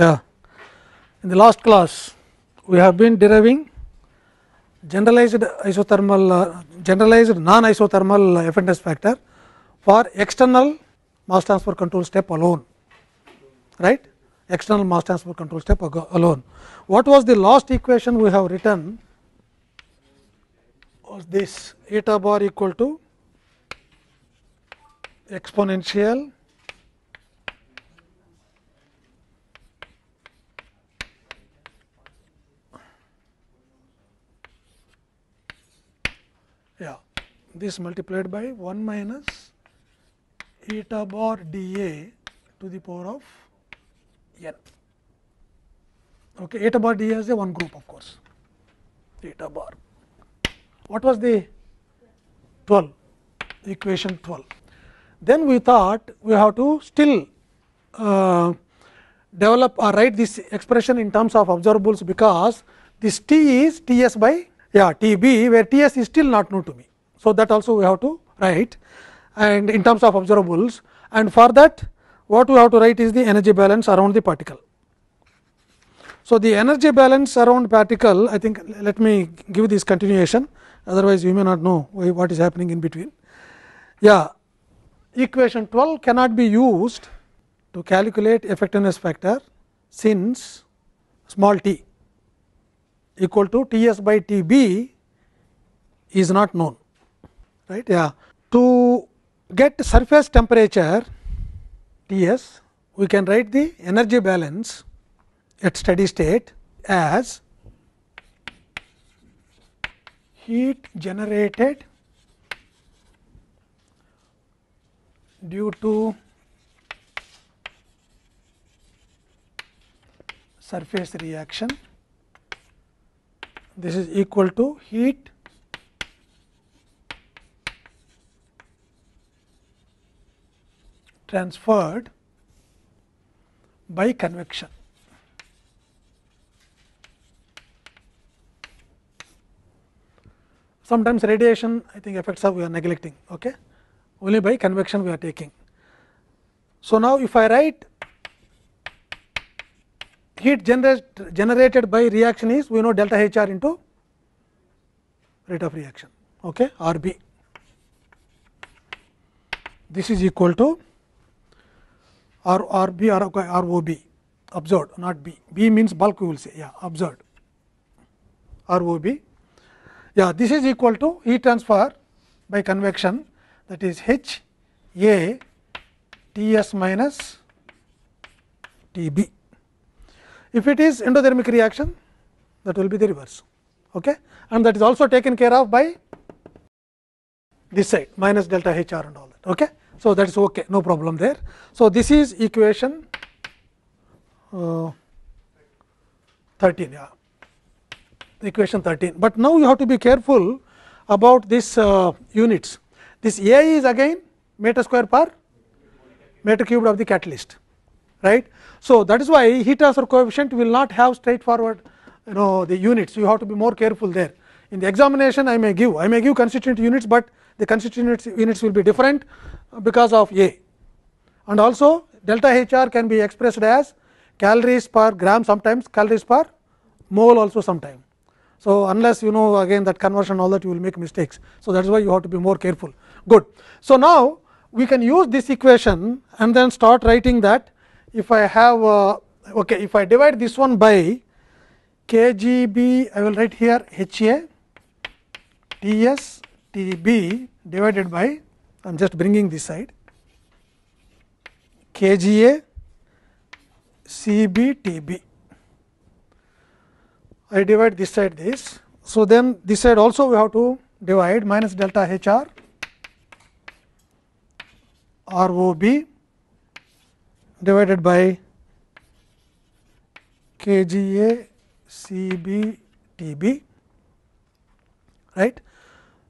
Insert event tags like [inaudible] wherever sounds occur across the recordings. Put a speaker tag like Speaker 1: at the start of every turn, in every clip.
Speaker 1: Yeah. In the last class, we have been deriving generalized isothermal, uh, generalized non isothermal effectiveness uh, factor for external mass transfer control step alone, right? External mass transfer control step alone. What was the last equation we have written? Was this eta bar equal to exponential this multiplied by 1 minus eta bar dA to the power of n. Okay, eta bar dA is a one group of course, eta bar. What was the 12 equation 12? Then we thought we have to still uh, develop or write this expression in terms of observables because this T is T s by yeah T b where T s is still not known to me. So, that also we have to write and in terms of observables and for that what we have to write is the energy balance around the particle. So, the energy balance around particle I think let me give this continuation otherwise you may not know what is happening in between. Yeah, equation 12 cannot be used to calculate effectiveness factor since small t equal to T s by T b is not known right yeah to get surface temperature Ts we can write the energy balance at steady state as heat generated due to surface reaction this is equal to heat transferred by convection. Sometimes radiation I think effects are we are neglecting, okay? only by convection we are taking. So, now if I write heat generate, generated by reaction is we know delta H r into rate of reaction okay, R b. This is equal to or, or B or, or OB, observed, not B. B means bulk, we will say, yeah, observed or OB. Yeah, this is equal to heat transfer by convection that is H A T S minus T B. If it is endothermic reaction, that will be the reverse, okay? and that is also taken care of by this side minus delta H R and all that. Okay? So, that is ok, no problem there. So, this is equation uh, 13, yeah, equation 13, but now you have to be careful about this uh, units. This A is again meter square per meter cubed of the catalyst, right. So, that is why heat transfer coefficient will not have straightforward you know the units, you have to be more careful there. In the examination I may give, I may give constituent units, but the constituent units will be different because of A and also delta HR can be expressed as calories per gram sometimes calories per mole also sometimes. So, unless you know again that conversion all that you will make mistakes. So, that is why you have to be more careful good. So, now we can use this equation and then start writing that if I have uh, okay, if I divide this one by KGB I will write here h a t s t b TS TB divided by I am just bringing this side KGA TB. I divide this side this. So, then this side also we have to divide minus delta HR ROB divided by KGA TB. right.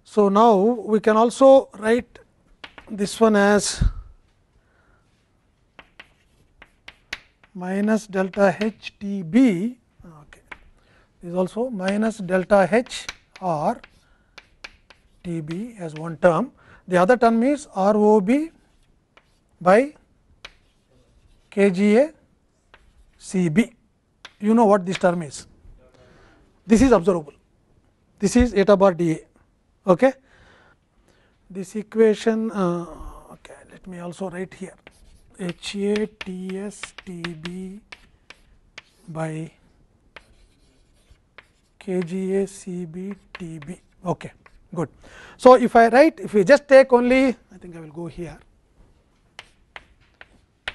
Speaker 1: So, now we can also write this one as minus delta H T B okay. is also minus delta H R T B as one term. The other term is R O B by K G A C B. You know what this term is. This is observable. This is eta bar D A. Okay this equation uh, okay, let me also write here H A T S T B by K G A C B T B. Okay, good. So, if I write if we just take only I think I will go here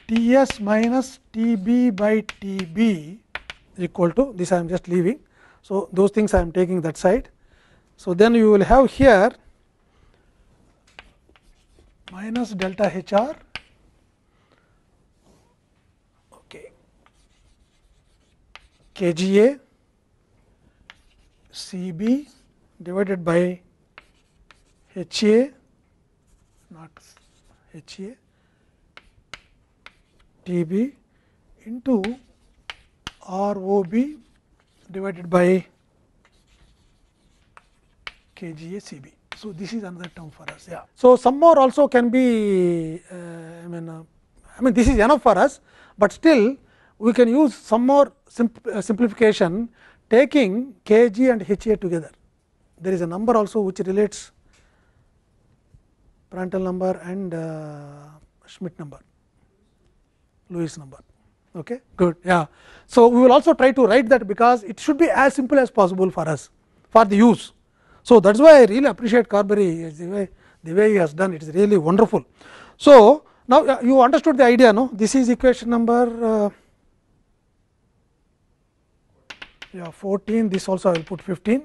Speaker 1: T S minus T B by T B equal to this I am just leaving. So, those things I am taking that side. So, then you will have here minus delta H r okay, k g a c b divided by h a not h a t b into r o b divided by k g a KGA CB. So, this is another term for us. Yeah. So, some more also can be uh, I mean uh, I mean this is enough for us, but still we can use some more simp uh, simplification taking K g and H a together. There is a number also which relates Prandtl number and uh, Schmidt number, Lewis number. Okay, good. Yeah. So, we will also try to write that because it should be as simple as possible for us for the use. So, that is why I really appreciate Carberry the way, the way he has done it is really wonderful. So, now uh, you understood the idea no this is equation number uh, yeah 14 this also I will put 15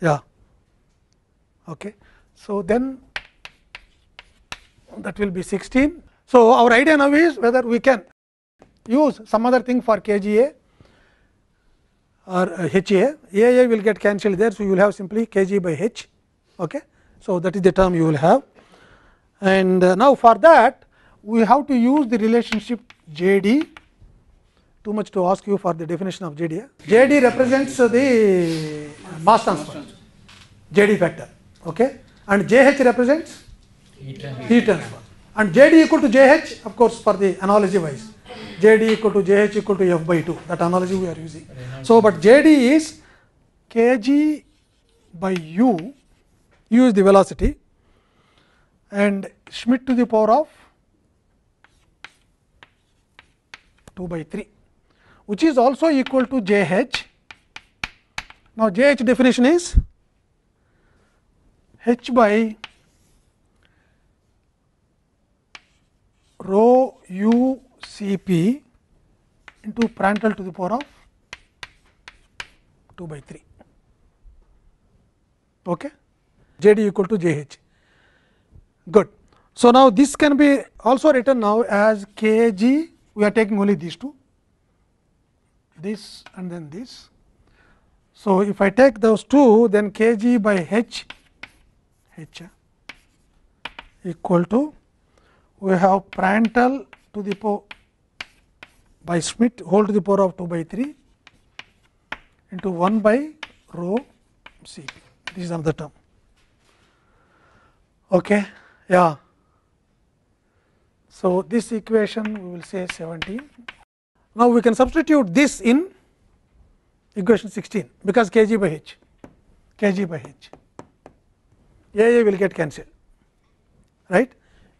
Speaker 1: yeah okay. So, then that will be 16. So, our idea now is whether we can use some other thing for KGA or uh, a a will get cancelled there. So, you will have simply k g by H. Okay. So, that is the term you will have. And uh, now, for that we have to use the relationship j d Too much to ask you for the definition of j d j d represents the mass transfer, d factor. Okay. And j h represents heat transfer. And j d equal to j h of course, for the analogy wise. JD equal to JH equal to F by 2. That analogy we are using. So, but JD is kg by u, u is the velocity and Schmidt to the power of 2 by 3, which is also equal to JH. Now, JH definition is h by rho u C p into Prandtl to the power of 2 by 3. Okay? J d equal to J h. Good. So, now this can be also written now as K g, we are taking only these two, this and then this. So, if I take those two, then K g by h, h eh, equal to we have Prandtl to the power by Schmidt whole to the power of 2 by 3 into 1 by rho C p. This is another term. Okay. Yeah. So, this equation we will say 17. Now, we can substitute this in equation 16 because kg by h, kg by h. will get cancelled, right?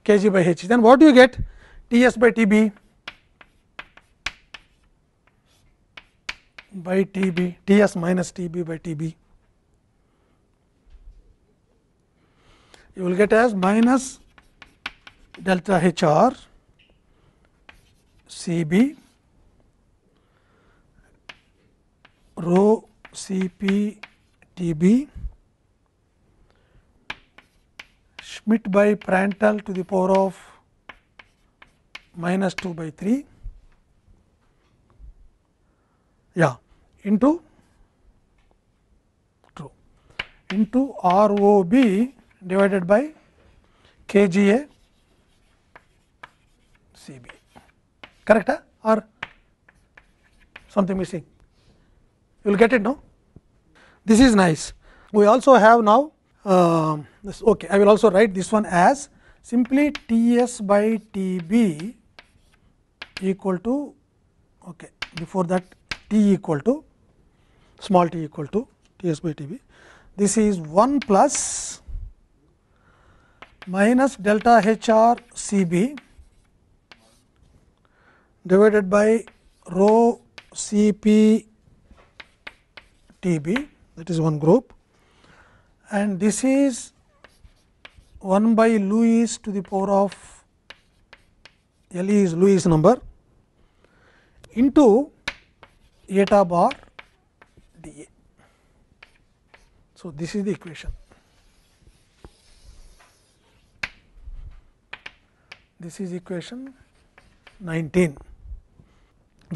Speaker 1: kg by h. Then what do you get? Ts by Tb by TB, TS minus TB by TB. You will get as minus delta HR CB rho CP TB Schmidt by Prandtl to the power of minus 2 by 3. Yeah. into true into R O B divided by K G A C B correct huh? or something missing you will get it now this is nice we also have now uh, this okay I will also write this one as simply T s by T b equal to okay before that t equal to small t equal to T s by T b. This is 1 plus minus delta H r C b divided by rho C p T b that is one group and this is 1 by Lewis to the power of L e is Lewis number into eta bar dA. So, this is the equation. This is equation 19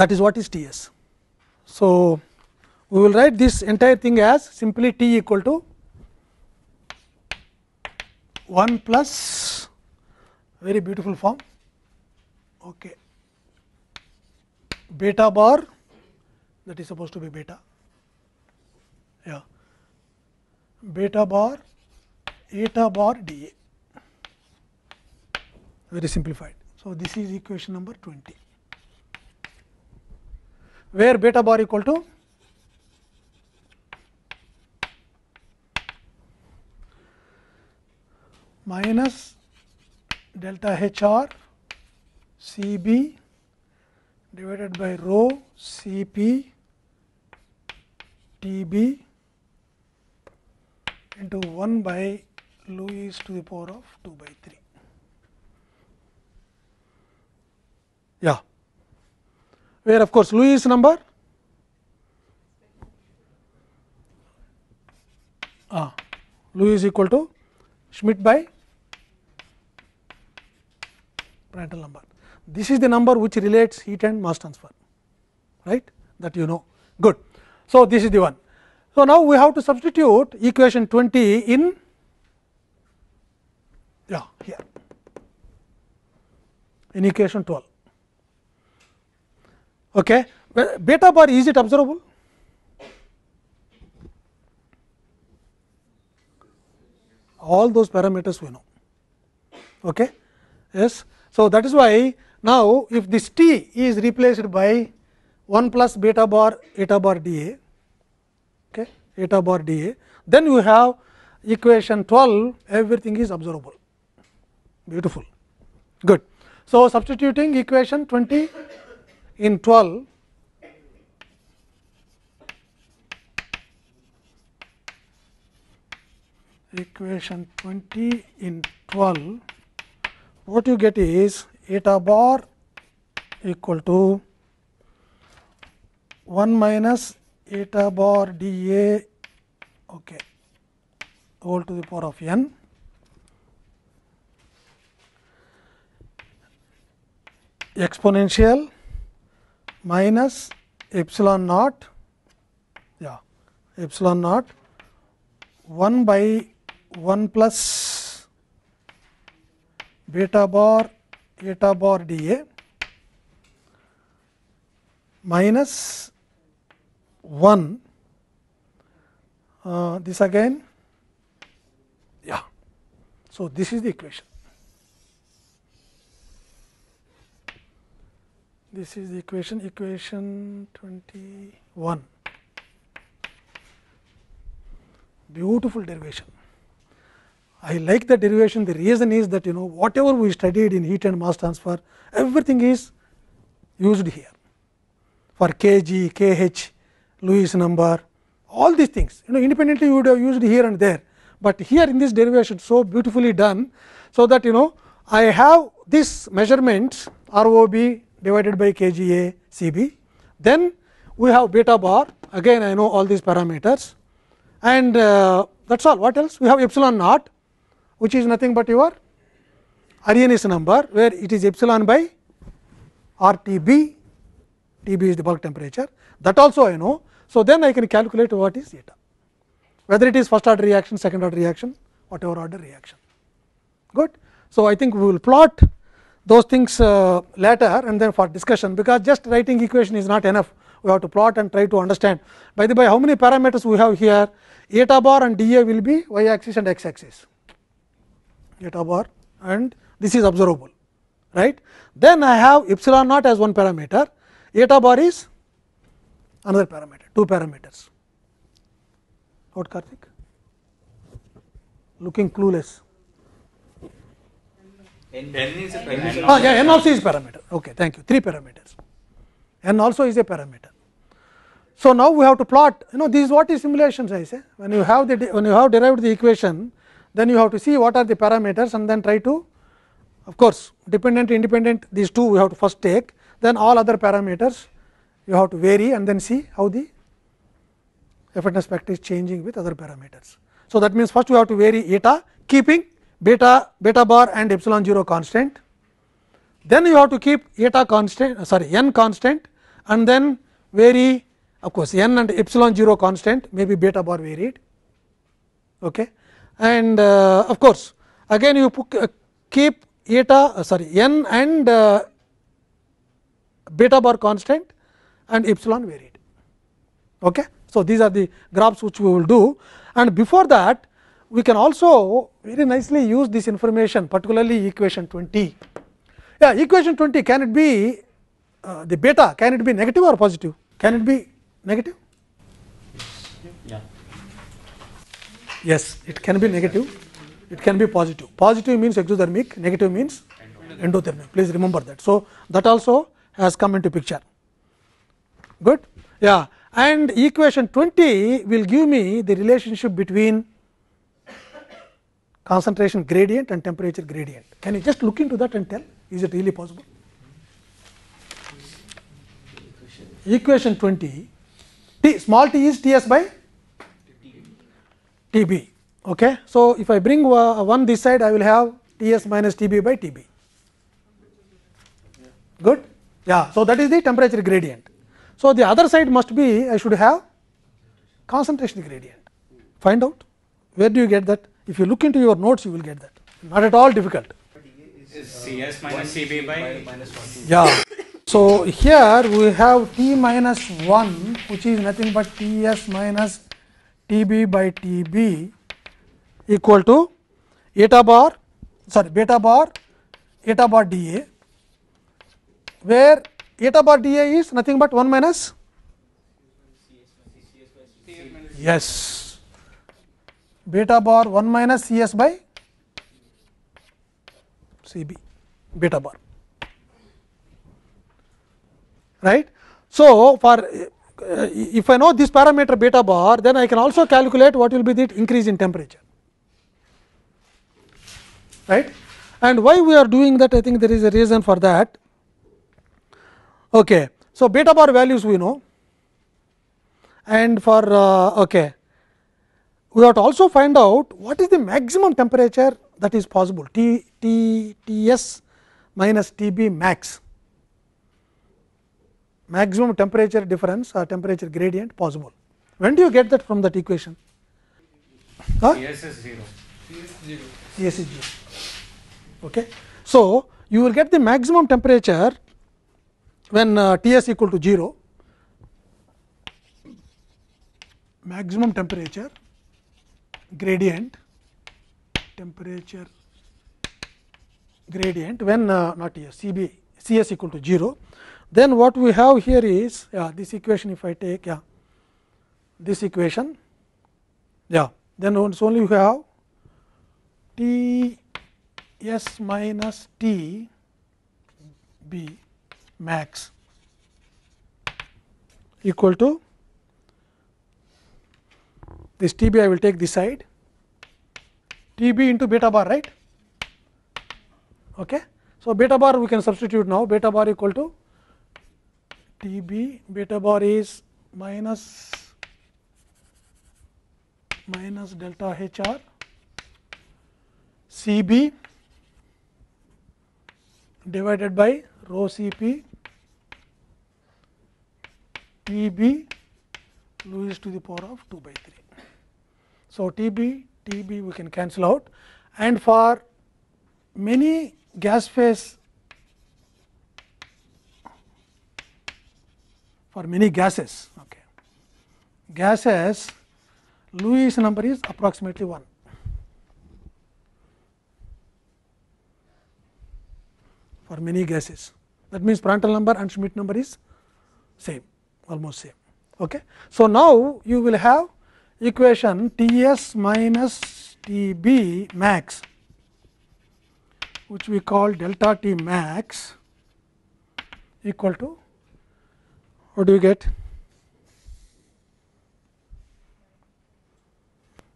Speaker 1: that is what is T s. So, we will write this entire thing as simply T equal to 1 plus very beautiful form okay, beta bar that is supposed to be beta beta bar eta bar d a very simplified. So, this is equation number 20, where beta bar equal to minus delta H r C b divided by rho C p T b into 1 by Lewis to the power of 2 by 3. Yeah, where of course Lewis number ah, Lewis equal to Schmidt by Prandtl number. This is the number which relates heat and mass transfer, right? That you know. Good. So, this is the one. So, now we have to substitute equation 20 in yeah, here in equation 12. Okay. Beta bar is it observable? All those parameters we know. Okay. Yes. So, that is why now, if this t is replaced by 1 plus beta bar eta bar d a okay, eta bar d a. Then you have equation 12, everything is observable, beautiful, good. So, substituting equation 20 in 12, equation 20 in 12, what you get is eta bar equal to 1 minus eta bar d a okay, all to the power of n. exponential minus epsilon naught yeah epsilon naught 1 by 1 plus beta bar eta bar d a minus 1 uh, this again yeah so this is the equation this is the equation equation 21 beautiful derivation I like the derivation. The reason is that you know whatever we studied in heat and mass transfer, everything is used here for kg, kh, Lewis number, all these things. You know, independently you would have used here and there, but here in this derivation so beautifully done. So, that you know I have this measurement R O B divided by K G A C B. Then we have beta bar again I know all these parameters and uh, that is all. What else? We have epsilon naught which is nothing but your Arrhenius number where it is epsilon by R T B Tb is the bulk temperature that also I know. So, then I can calculate what is eta, whether it is first order reaction, second order reaction, whatever order reaction. Good. So, I think we will plot those things uh, later and then for discussion, because just writing equation is not enough. We have to plot and try to understand. By the way, how many parameters we have here? Eta bar and dA will be y axis and x axis. Eta bar and this is observable, right? Then I have epsilon naught as one parameter eta bar is another parameter, two parameters. What Karthik? Looking clueless. N, n is a parameter. Ah, yeah, n also is parameter. Okay, thank you. Three parameters. N also is a parameter. So now we have to plot. You know, this is what is simulations. I say when you have the when you have derived the equation, then you have to see what are the parameters and then try to. Of course, dependent, independent. These two we have to first take then all other parameters you have to vary and then see how the effectiveness factor is changing with other parameters. So, that means, first you have to vary eta keeping beta beta bar and epsilon 0 constant, then you have to keep eta constant uh, sorry n constant and then vary of course, n and epsilon 0 constant may be beta bar varied. Okay. And uh, of course, again you uh, keep eta uh, sorry n and uh, beta bar constant and epsilon varied. Okay? So, these are the graphs which we will do and before that we can also very nicely use this information particularly equation 20. Yeah, equation 20 can it be uh, the beta can it be negative or positive? Can it be negative? Yeah. Yes, it can be negative, it can be positive. Positive means exothermic, negative means endothermic. Please remember that. So, that also has come into picture. Good? Yeah. And equation 20 will give me the relationship between concentration gradient and temperature gradient. Can you just look into that and tell? Is it really possible? Equation 20, T, small t is Ts by Tb. Okay. So, if I bring one this side, I will have Ts minus Tb by Tb. Good. yeah so that is the temperature gradient so the other side must be i should have concentration gradient find out where do you get that if you look into your notes you will get that not at all difficult is cs minus cb by minus 1 yeah so here we have t minus 1 which is nothing but ts minus tb by tb equal to eta bar sorry beta bar eta bar da where eta bar dA is nothing but 1 minus yes beta bar 1 minus Cs by Cb beta bar right. So, for if I know this parameter beta bar then I can also calculate what will be the increase in temperature right and why we are doing that I think there is a reason for that Okay. So, beta bar values we know and for uh, okay. we have to also find out what is the maximum temperature that is possible T T T S minus T B max maximum temperature difference or temperature gradient possible. When do you get that from that equation? Huh? Ts is 0. Ts is 0. Okay. So, you will get the maximum temperature when uh, T s equal to 0, maximum temperature gradient temperature gradient when uh, not C B C S equal to 0, then what we have here is yeah, this equation if I take yeah, this equation yeah, then once only we have T s minus T b max equal to this T b I will take this side T b into beta bar right. Okay. So, beta bar we can substitute now beta bar equal to T b beta bar is minus minus delta H r C b divided by rho C p T b Lewis to the power of 2 by 3. So, T b, T b we can cancel out and for many gas phase for many gases, okay. gases Lewis number is approximately 1. for many gases. That means Prandtl number and Schmidt number is same almost same. Okay. So, now you will have equation T s minus T b max, which we call delta T max equal to what do you get?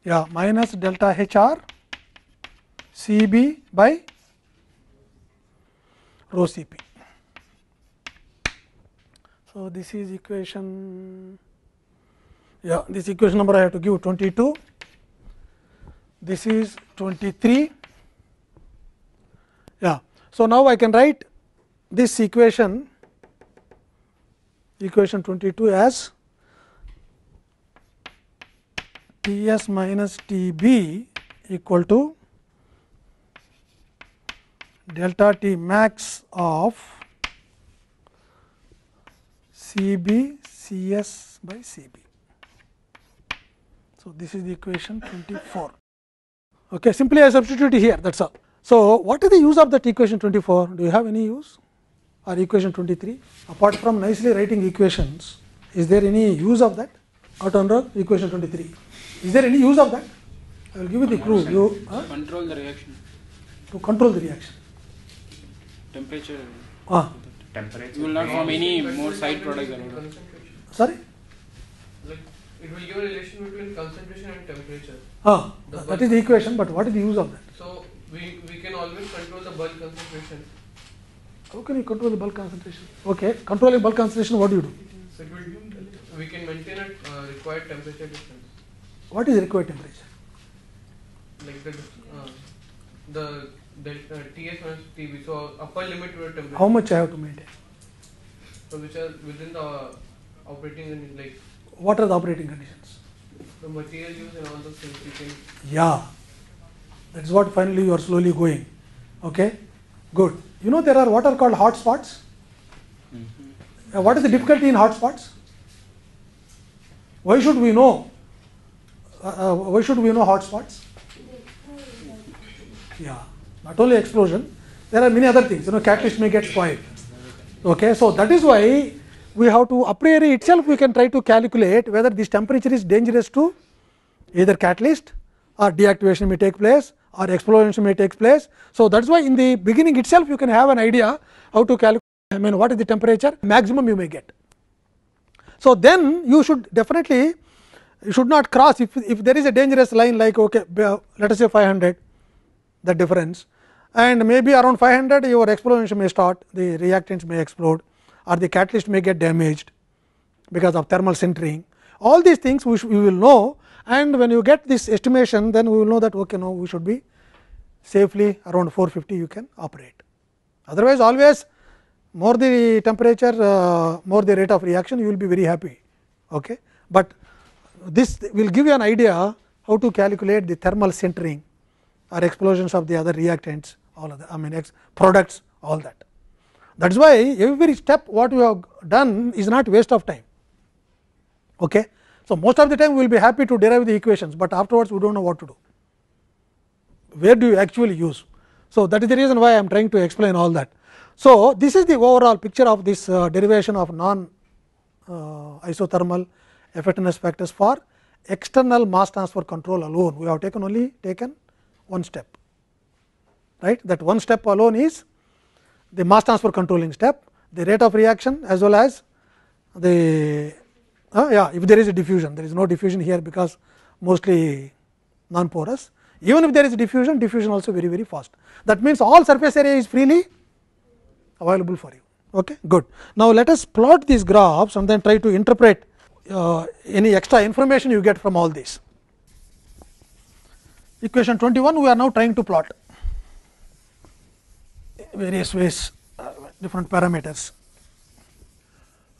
Speaker 1: Yeah, minus delta H r C b by rho C p. So, this is equation yeah this equation number I have to give 22, this is 23 yeah. So, now I can write this equation equation 22 as T s minus T b equal to delta T max of CS by C B. So, this is the equation 24. Okay, simply I substitute here that is all. So, what is the use of that equation 24? Do you have any use or equation 23? Apart from nicely writing equations, is there any use of that? Autonrog equation 23. Is there any use of that? I will give you the clue. You huh? control the reaction. To control the reaction. Temperature. Ah, temperature. You will not form any more side products. than Sorry? Like it will give a relation between concentration and temperature. Ah, the that is the equation, but what is the use of that? So we, we can always control the bulk concentration. How can you control the bulk concentration? Okay, controlling bulk concentration, what do you do? So we can maintain a uh, required temperature difference. What is required temperature? Like the, uh, the the TS minus So upper limit to the temperature. How much I have to maintain? So which are within the uh, operating and like. What are the operating conditions? The material use and all those things you can. Yeah, that's what finally you are slowly going. Okay, good. You know there are what are called hot spots. Mm-hmm. Uh, what is the difficulty in hot spots? Why should we know? Uh, uh, why should we know hot spots? Yeah not only explosion, there are many other things, you know, catalyst may get spoiled. Okay, so that is why we have to a priori itself we can try to calculate whether this temperature is dangerous to either catalyst or deactivation may take place or explosion may take place. So, that is why in the beginning itself you can have an idea how to calculate I mean what is the temperature maximum you may get. So, then you should definitely you should not cross if, if there is a dangerous line like okay let us say 500 the difference and maybe around 500 your explosion may start, the reactants may explode or the catalyst may get damaged because of thermal sintering. All these things we, we will know and when you get this estimation then we will know that okay, now we should be safely around 450 you can operate. Otherwise, always more the temperature, uh, more the rate of reaction you will be very happy. Okay? But this will give you an idea how to calculate the thermal sintering or explosions of the other reactants all of the I mean ex products all that. That is why every step what we have done is not waste of time. Okay? So, most of the time we will be happy to derive the equations, but afterwards we do not know what to do. Where do you actually use? So, that is the reason why I am trying to explain all that. So, this is the overall picture of this uh, derivation of non uh, isothermal effectiveness factors for external mass transfer control alone. We have taken only taken one step right that one step alone is the mass transfer controlling step, the rate of reaction as well as the uh, yeah if there is a diffusion there is no diffusion here because mostly non porous even if there is diffusion diffusion also very very fast that means all surface area is freely available for you okay good now let us plot these graphs and then try to interpret uh, any extra information you get from all this equation 21 we are now trying to plot various ways uh, different parameters.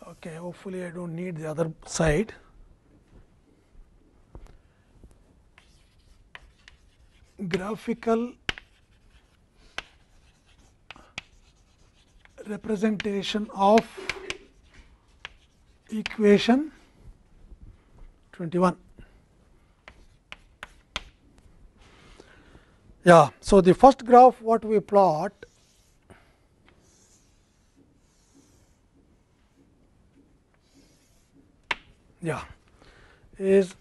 Speaker 1: Okay, hopefully, I do not need the other side. Graphical representation of equation 21. Yeah, so the first graph what we plot yeah is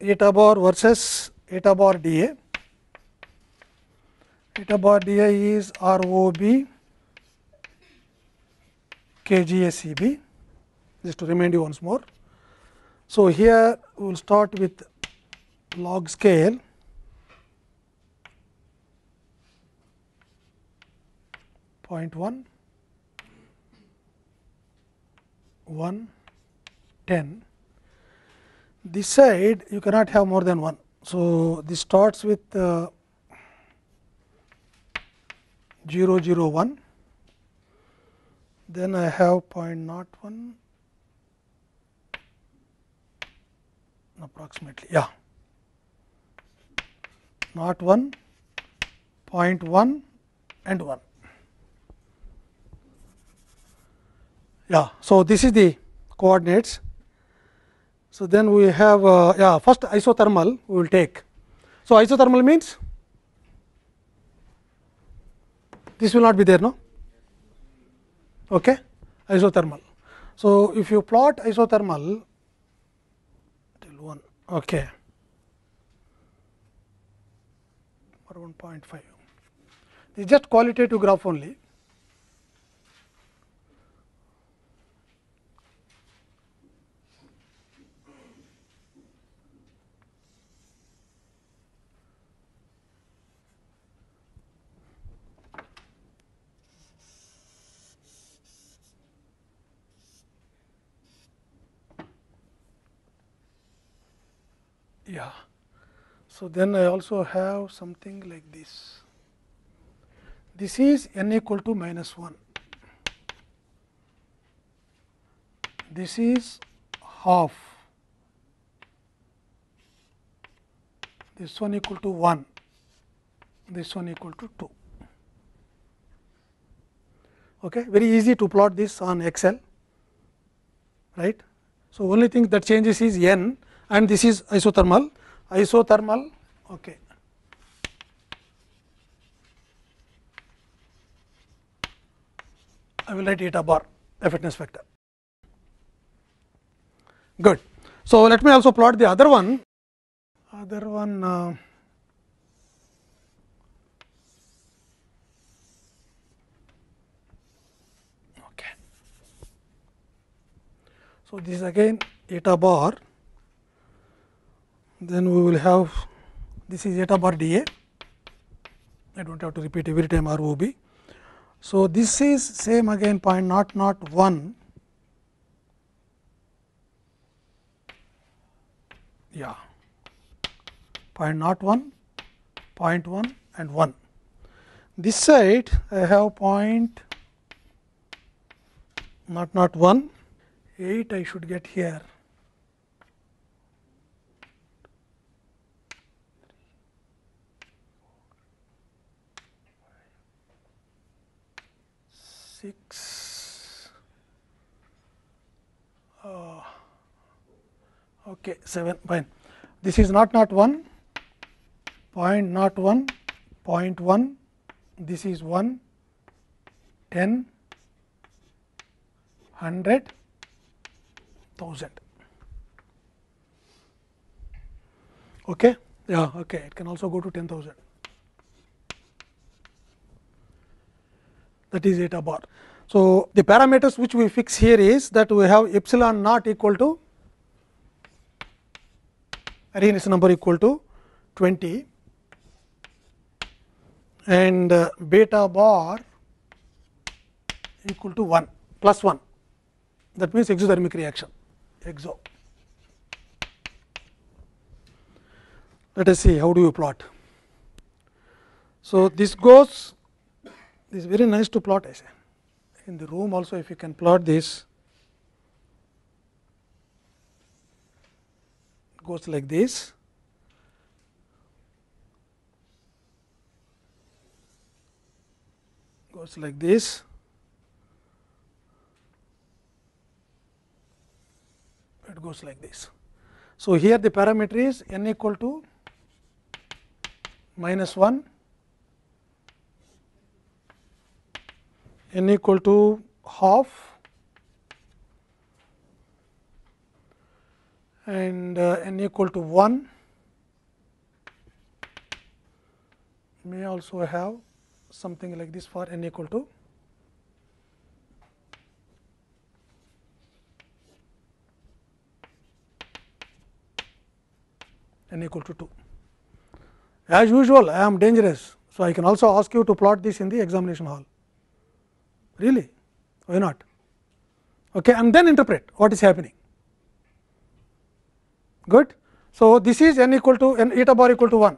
Speaker 1: eta bar versus eta bar dA. Eta bar dA is ROB KGACB just to remind you once more. So, here we will start with log scale point one, one, ten. this side you cannot have more than one. So, this starts with uh, 0 0 1 then I have point not one approximately yeah not one point one and one yeah so this is the coordinates so, then we have uh, yeah first isothermal we will take. So, isothermal means this will not be there no okay isothermal. So, if you plot isothermal till 1 okay or 1.5 this is just qualitative graph only yeah. So, then I also have something like this. This is n equal to minus 1. This is half. This one equal to 1, this one equal to 2. Okay. Very easy to plot this on Excel. right? So, only thing that changes is n, and this is isothermal. Isothermal okay. I will write eta bar effectiveness factor. Good. So, let me also plot the other one, other one uh, okay. So, this is again eta bar then we will have this is eta bar I do not have to repeat every time r o b. So, this is same again 0.001 yeah 0.01, 0.1 and 1. This side I have point not not 1 8 I should get here 6 uh, okay 7 fine this is not not 1 point not one. Point one. this is 1 10 100 1000 okay yeah okay it can also go to 10000 that is eta bar. So, the parameters which we fix here is that we have epsilon naught equal to Arrhenius number equal to 20 and uh, beta bar equal to 1 plus 1 that means exothermic reaction exo. Let us see how do you plot. So, this goes this is very nice to plot I say. in the room also if you can plot this goes like this goes like this it goes like this so here the parameter is n equal to minus 1 n equal to half and uh, n equal to 1 may also have something like this for n equal to n equal to 2. As usual, I am dangerous. So, I can also ask you to plot this in the examination hall really why not okay, and then interpret what is happening. Good. So, this is n equal to n eta bar equal to 1.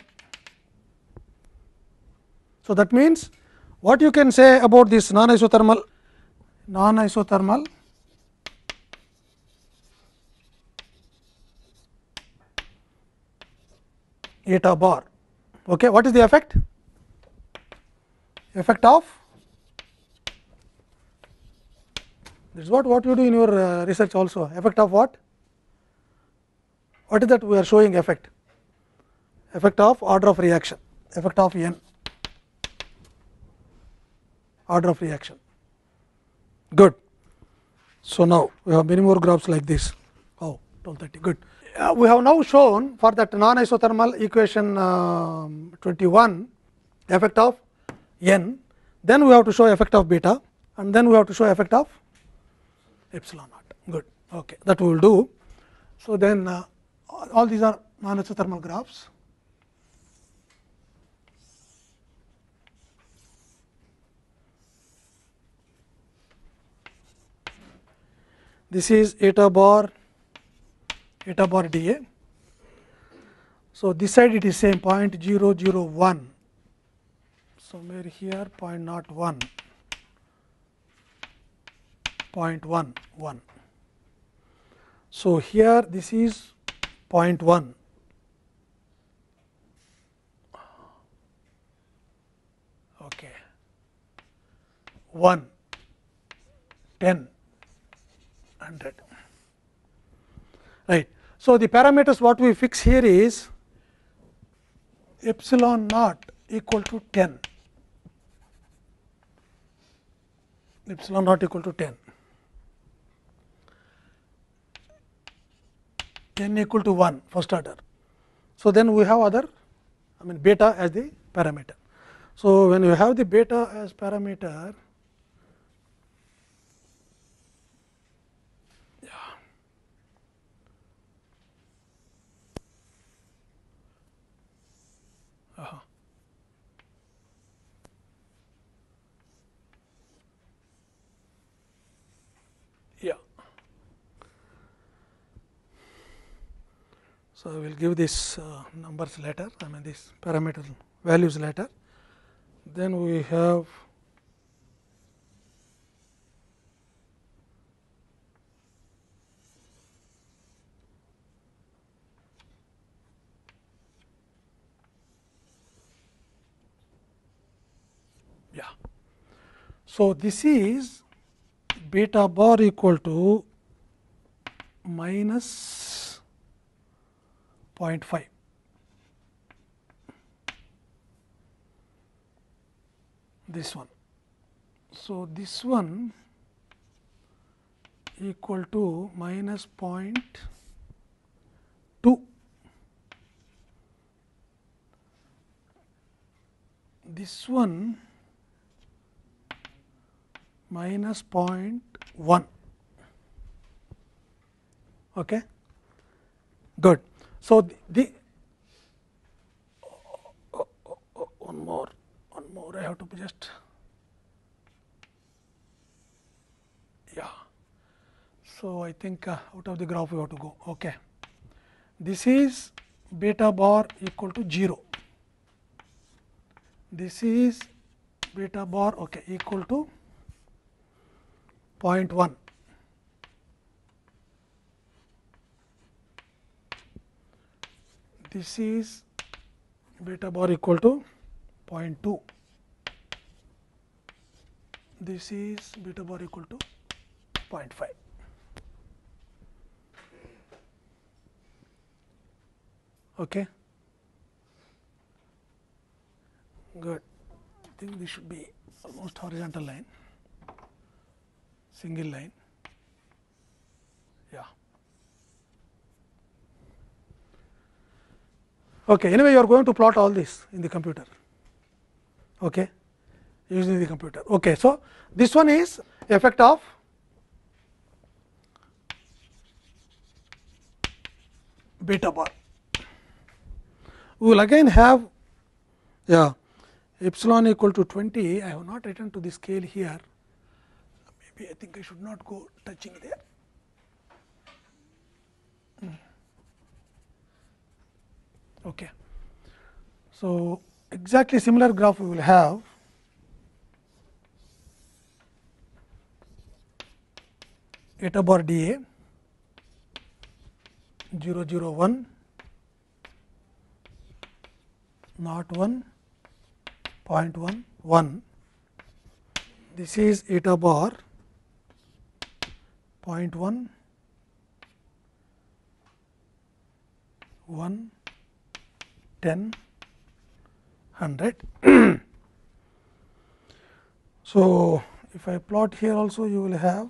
Speaker 1: So, that means, what you can say about this non isothermal non isothermal eta bar. Okay, what is the effect? Effect of that is what, what you do in your uh, research also effect of what? What is that we are showing effect? Effect of order of reaction, effect of n, order of reaction. Good. So, now we have many more graphs like this. Oh, 1230, good. Uh, we have now shown for that non isothermal equation um, 21 effect of n, then we have to show effect of beta and then we have to show effect of epsilon naught. Good. Okay, that we will do. So then uh, all these are non isothermal graphs. This is eta bar eta bar dA. So, this side it is same 0 0.001, somewhere here 0.01. 0.11. So, here this is 0.1 okay 1 10 100 right so the parameters what we fix here is epsilon naught equal to 10 epsilon naught equal to 10 n equal to 1 first order. So, then we have other I mean beta as the parameter. So, when you have the beta as parameter, So, I will give this uh, numbers later, I mean this parameter values later. Then we have yeah. So, this is beta bar equal to minus 0.5. this one. So, this one equal to minus 0.2 this one minus 0.1 okay good So, the one more, one more I have to just yeah. So, I think uh, out of the graph we have to go. Okay. This is beta bar equal to 0. This is beta bar okay, equal to 0.1 this is beta bar equal to 0.2 this is beta bar equal to 0.5 okay good i think this should be almost horizontal line single line yeah Okay. Anyway, you are going to plot all this in the computer okay, using the computer. Okay. So, this one is effect of beta bar. We will again have yeah, epsilon equal to 20. I have not written to the scale here. Maybe I think I should not go touching there. Okay. So, exactly similar graph we will have eta bar d a 0 0 1 not 1 point 1 1 this is eta bar point 1 1 10, 100. [clears throat] so, if I plot here also you will have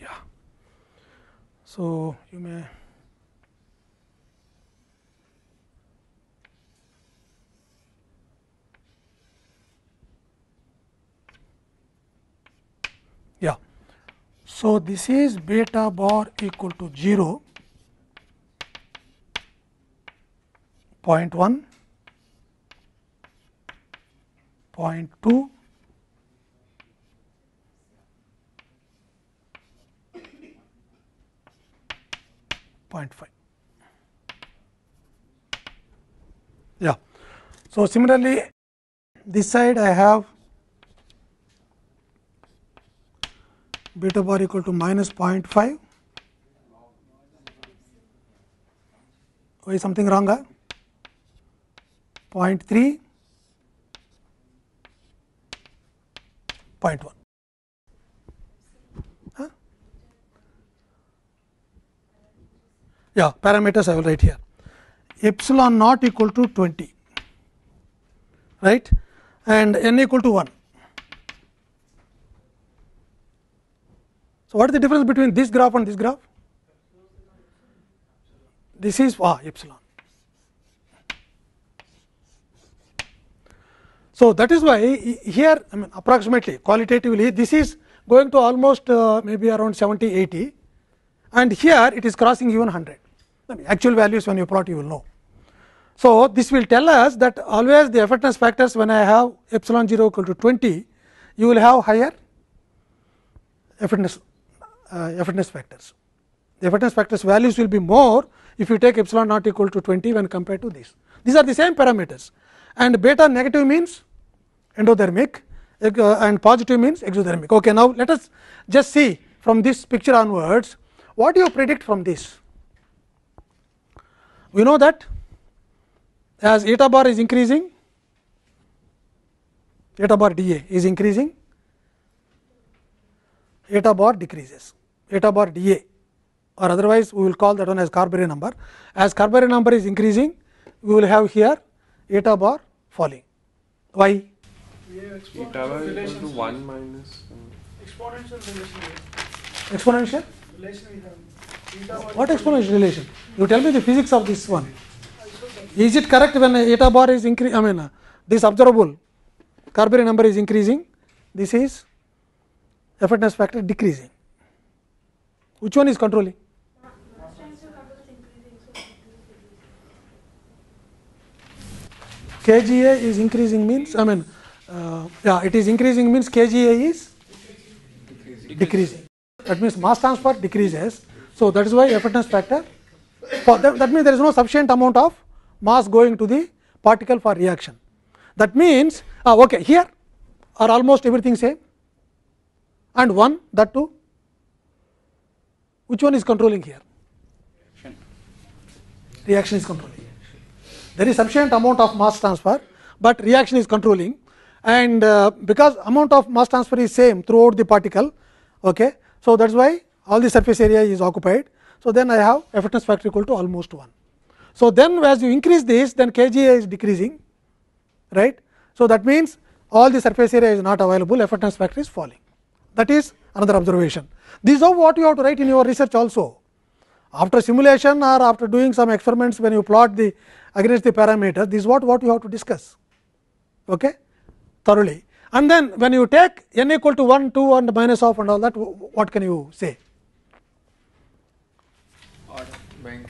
Speaker 1: yeah. So, you may So, this is beta bar equal to 0 point 1, point 2, point 5. Yeah. So, similarly, this side I have beta bar equal to minus 0.5 why something wrong huh? 0 0.3 0 0.1 yeah parameters i will write here epsilon naught equal to 20 right and n equal to 1 So, what is the difference between this graph and this graph? This is ah, epsilon. So, that is why here I mean approximately qualitatively this is going to almost uh, maybe around 70 80 and here it is crossing even 100 I mean, actual values when you plot you will know. So, this will tell us that always the effectiveness factors when I have epsilon 0 equal to 20 you will have higher effectiveness uh, effortness factors. The effortness factors values will be more if you take epsilon naught equal to 20 when compared to this. These are the same parameters and beta negative means endothermic uh, and positive means exothermic. Okay, now, let us just see from this picture onwards what do you predict from this. We know that as eta bar is increasing, eta bar dA is increasing, eta bar decreases. eta bar d a or otherwise we will call that one as Carberry number. As Carberry number is increasing, we will have here eta bar falling. Why? Eta bar equal to 1 minus. Exponential relation. Exponential? Relation we have. What exponential relation? You tell me the physics of this one. Is it correct when eta bar is increasing? I mean, uh, this observable Carberry number is increasing, this is effortness factor decreasing. Which one is controlling? KGA is increasing means, I mean, uh, yeah, it is increasing means KGA is decreasing. decreasing. That means mass transfer decreases. So, that is why effectiveness factor for that, that means there is no sufficient amount of mass going to the particle for reaction. That means, uh, okay, here are almost everything same and 1 that too which one is controlling here? Reaction, reaction is controlling. There is sufficient amount of mass transfer, but reaction is controlling and uh, because amount of mass transfer is same throughout the particle. Okay. So, that is why all the surface area is occupied. So, then I have effectiveness factor equal to almost 1. So, then as you increase this then KGA is decreasing right. So, that means all the surface area is not available effectiveness factor is falling. That is another observation. This is what you have to write in your research also. After simulation or after doing some experiments when you plot the against the parameter, this is what, what you have to discuss okay, thoroughly. And then when you take n equal to 1, 2 and minus of and all that, what can you say?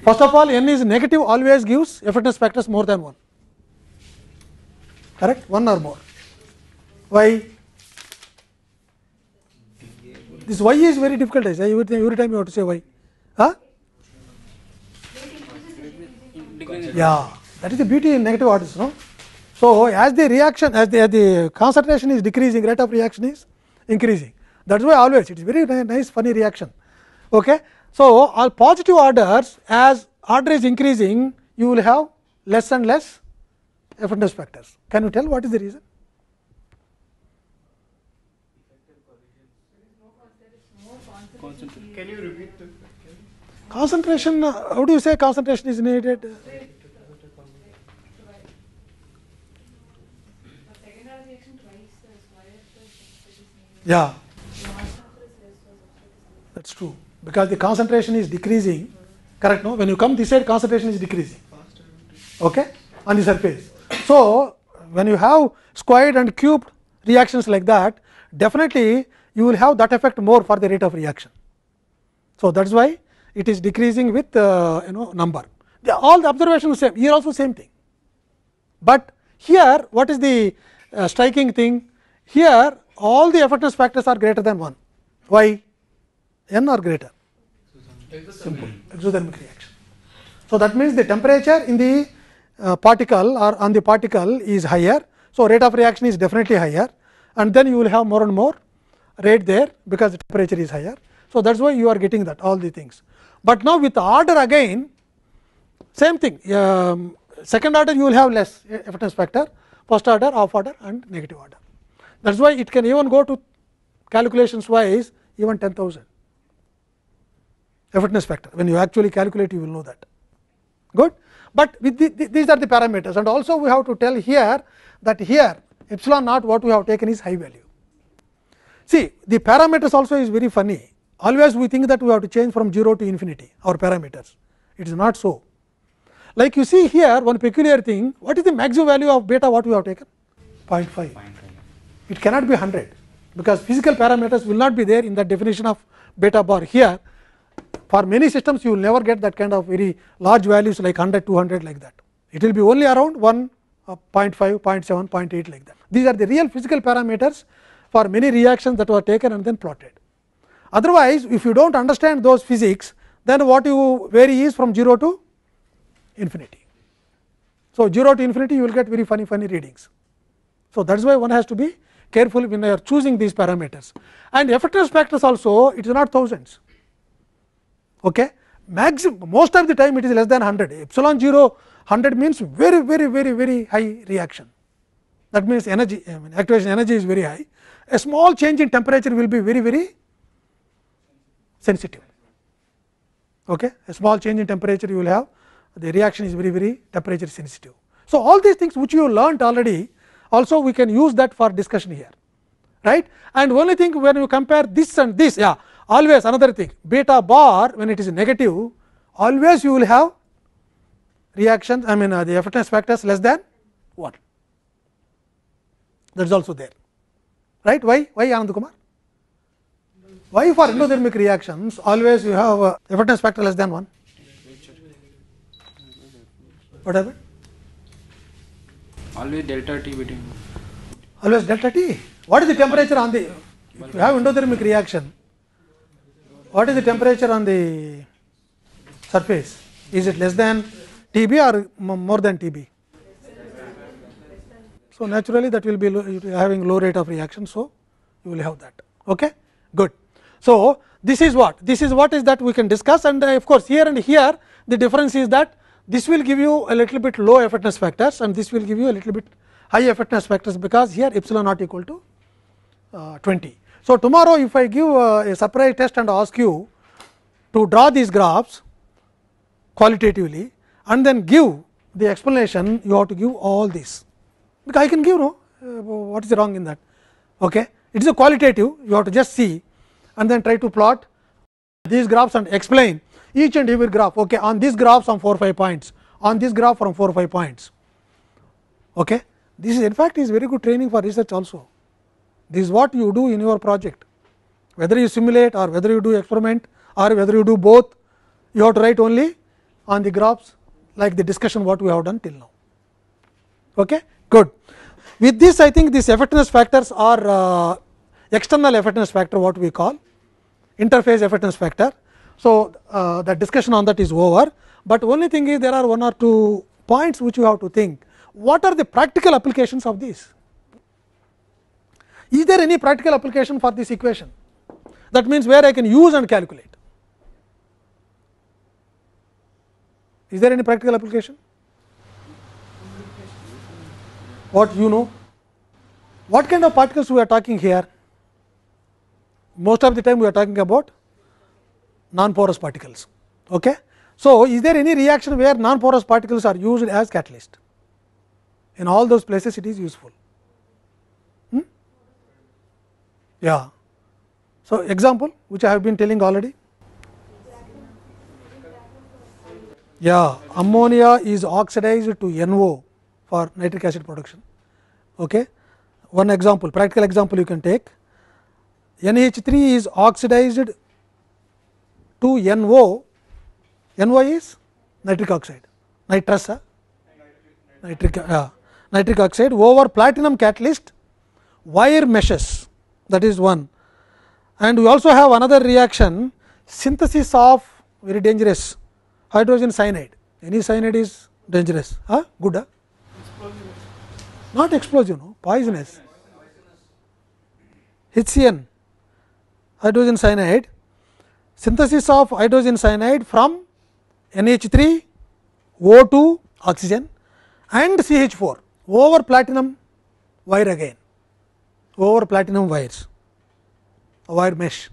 Speaker 1: First of all, n is negative always gives effectiveness factors more than 1, correct? 1 or more. Why? This y is very difficult. Guys. Every time, every time you have to say y. Huh? Yeah, that is the beauty in negative orders. No? So, as the reaction, as the, as the concentration is decreasing, rate of reaction is increasing. That is why always it is very nice, funny reaction. Okay? So, all positive orders, as order is increasing, you will have less and less effectiveness factors. Can you tell what is the reason? Concentration. Can you repeat the concentration? Uh, how do you say concentration is needed? Yeah, that's true because the concentration is decreasing. Correct? No, when you come this side, concentration is decreasing. Okay, on the surface. So when you have squared and cubed reactions like that, definitely you will have that effect more for the rate of reaction. So, that is why it is decreasing with uh, you know number. The, all the observations same here also same thing, but here what is the uh, striking thing here all the effectiveness factors are greater than 1. Why? n or greater simple exothermic reaction. So, that means the temperature in the uh, particle or on the particle is higher. So, rate of reaction is definitely higher and then you will have more and more Rate there because the temperature is higher. So, that is why you are getting that all the things. But now with order again same thing um, second order you will have less effectiveness factor, first order, off order and negative order. That is why it can even go to calculations wise even 10,000 effectiveness factor. When you actually calculate you will know that good. But with the, the, these are the parameters and also we have to tell here that here epsilon naught what we have taken is high value. See the parameters also is very funny, always we think that we have to change from 0 to infinity our parameters, it is not so. Like you see here one peculiar thing, what is the maximum value of beta what we have taken? 0.5, it cannot be 100, because physical parameters will not be there in the definition of beta bar here. For many systems you will never get that kind of very large values like 100, 200 like that, it will be only around 1 uh, 0.5, 0.7, 0.8 like that. These are the real physical parameters for many reactions that were taken and then plotted. Otherwise, if you do not understand those physics, then what you vary is from 0 to infinity. So, 0 to infinity you will get very funny funny readings. So, that is why one has to be careful when you are choosing these parameters and effective specters also it is not thousands. Okay? Maximum most of the time it is less than 100 epsilon 0 100 means very very very very high reaction that means energy I mean activation energy is very high a small change in temperature will be very very sensitive okay a small change in temperature you will have the reaction is very very temperature sensitive so all these things which you learnt already also we can use that for discussion here right and only thing when you compare this and this yeah always another thing beta bar when it is negative always you will have reactions I mean uh, the effectiveness factor is less than 1 that is also there. right why why anand kumar why for endothermic reactions always you have uh, effectiveness factor less than 1 whatever always delta t between always delta t what is the temperature on the if you have endothermic reaction what is the temperature on the surface is it less than tb or more than tb So, naturally that will be low, having low rate of reaction. So, you will have that. Okay? Good. So, this is what this is what is that we can discuss and uh, of course, here and here the difference is that this will give you a little bit low effectiveness factors and this will give you a little bit high effectiveness factors because here epsilon not equal to uh, 20. So, tomorrow if I give uh, a surprise test and ask you to draw these graphs qualitatively and then give the explanation you have to give all this because I can give no uh, what is wrong in that. Okay. It is a qualitative you have to just see and then try to plot these graphs and explain each and every graph okay, on this graph some 4 5 points, on this graph from 4 5 points. Okay. This is in fact is very good training for research also. This is what you do in your project, whether you simulate or whether you do experiment or whether you do both, you have to write only on the graphs like the discussion what we have done till now. Okay good. With this I think these effectiveness factors are uh, external effectiveness factor what we call interface effectiveness factor. So, uh, the discussion on that is over, but only thing is there are one or two points which you have to think what are the practical applications of this? Is there any practical application for this equation? That means, where I can use and calculate. Is there any practical application? what you know. What kind of particles we are talking here? Most of the time we are talking about non-porous particles. Okay? So, is there any reaction where non-porous particles are used as catalyst? In all those places it is useful. Hmm? Yeah. So, example which I have been telling already. Yeah, ammonia is oxidized to NO for nitric acid production. Okay. One example practical example you can take NH3 is oxidized to NO, NO is nitric oxide, nitrous, nitric, yeah, uh, nitric oxide over platinum catalyst wire meshes that is one. And we also have another reaction synthesis of very dangerous hydrogen cyanide, any cyanide is dangerous, huh? good. Huh? not explosive, no, oh, poisonous. HCN, hydrogen cyanide, synthesis of hydrogen cyanide from NH3, O2, oxygen and CH4 over platinum wire again, over platinum wires, wire mesh.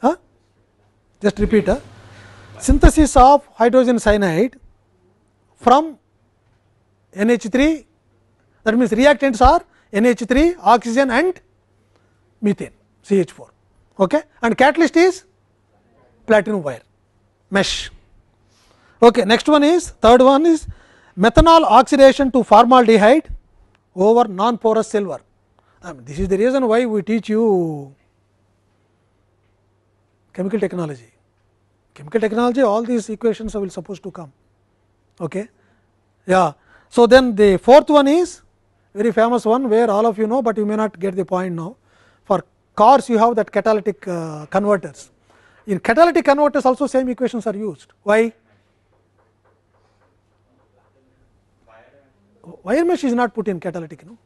Speaker 1: Huh? Just repeat, huh? synthesis of hydrogen cyanide from NH3 that means reactants are NH3 oxygen and methane CH4 okay and catalyst is platinum wire mesh okay next one is third one is methanol oxidation to formaldehyde over non porous silver I mean, this is the reason why we teach you chemical technology chemical technology all these equations will supposed to come okay yeah So, then the fourth one is very famous one where all of you know, but you may not get the point now. For cars you have that catalytic uh, converters. In catalytic converters also same equations are used. Why? Wire mesh is not put in catalytic, no?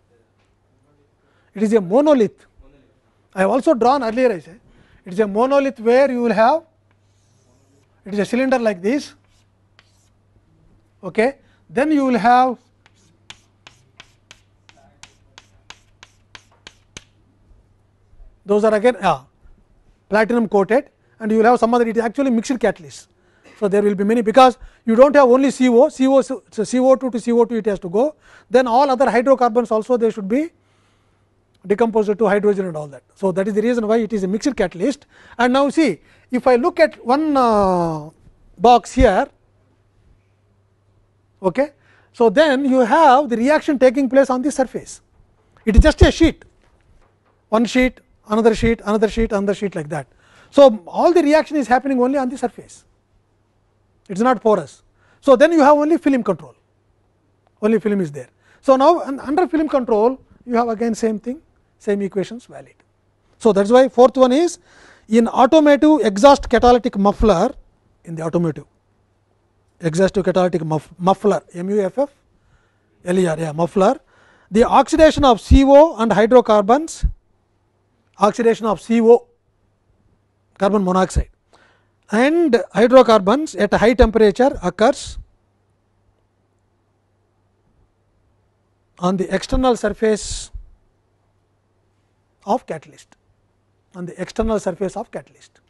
Speaker 1: it is a monolith. I have also drawn earlier I say it is a monolith where you will have it is a cylinder like this okay then you will have those are again uh, platinum coated and you will have some other it is actually mixed catalyst. So, there will be many because you do not have only CO, CO so CO2 to CO2 it has to go, then all other hydrocarbons also they should be decomposed to hydrogen and all that. So, that is the reason why it is a mixed catalyst and now see if I look at one uh, box here Okay. So, then you have the reaction taking place on the surface. It is just a sheet, one sheet, another sheet, another sheet, another sheet like that. So, all the reaction is happening only on the surface, it is not porous. So, then you have only film control, only film is there. So, now under film control you have again same thing, same equations valid. So, that is why fourth one is in automotive exhaust catalytic muffler in the automotive exhaustive catalytic muff, muffler MUFF LER yeah, muffler. The oxidation of CO and hydrocarbons, oxidation of CO carbon monoxide and hydrocarbons at a high temperature occurs on the external surface of catalyst on the external surface of catalyst.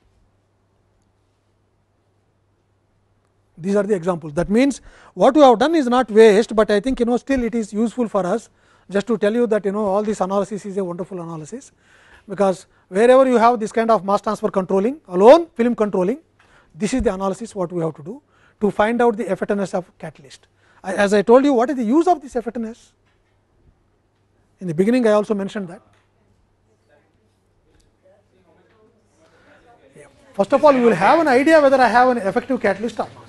Speaker 1: These are the examples. That means, what we have done is not waste, but I think you know still it is useful for us just to tell you that you know all this analysis is a wonderful analysis, because wherever you have this kind of mass transfer controlling alone film controlling, this is the analysis what we have to do to find out the effectiveness of catalyst. As I told you what is the use of this effectiveness? In the beginning I also mentioned that. First of all, you will have an idea whether I have an effective catalyst or not.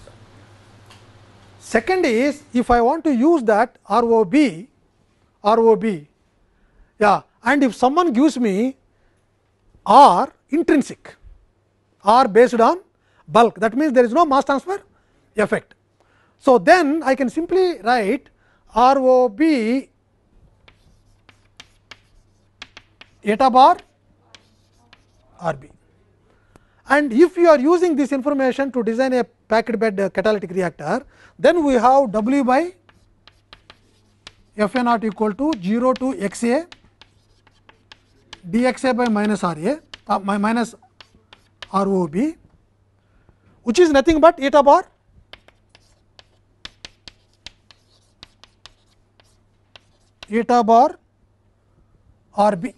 Speaker 1: Second is if I want to use that ROB, ROB, yeah, and if someone gives me R intrinsic, R based on bulk, that means there is no mass transfer effect. So, then I can simply write ROB eta bar RB. And if you are using this information to design a packed bed catalytic reactor, then we have W by F A naught equal to 0 to X A d x A by minus R A uh, my minus R O B, which is nothing but eta bar eta bar R B,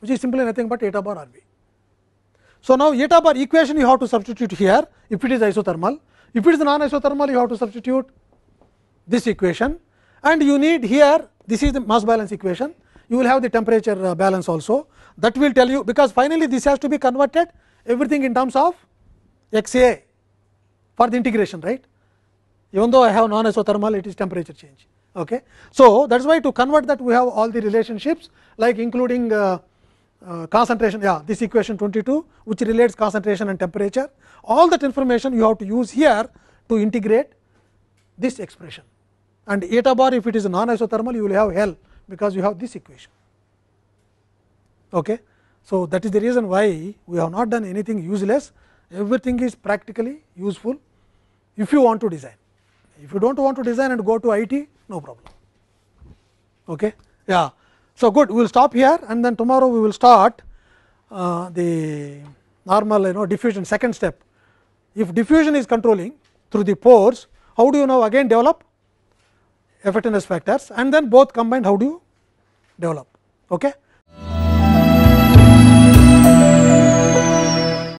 Speaker 1: which is simply nothing but eta bar R B. So, now eta bar equation you have to substitute here if it is isothermal. If it is non isothermal, you have to substitute this equation and you need here this is the mass balance equation. You will have the temperature uh, balance also that will tell you because finally, this has to be converted everything in terms of x a for the integration right. Even though I have non isothermal, it is temperature change. Okay. So, that is why to convert that we have all the relationships like including uh, uh, concentration yeah this equation 22 which relates concentration and temperature all that information you have to use here to integrate this expression and eta bar if it is non isothermal you will have L because you have this equation okay so that is the reason why we have not done anything useless everything is practically useful if you want to design if you don't want to design and go to IT no problem okay yeah so, good we will stop here and then tomorrow we will start uh, the normal you know diffusion second step. If diffusion is controlling through the pores, how do you now again develop effectiveness factors and then both combined how do you develop. Okay?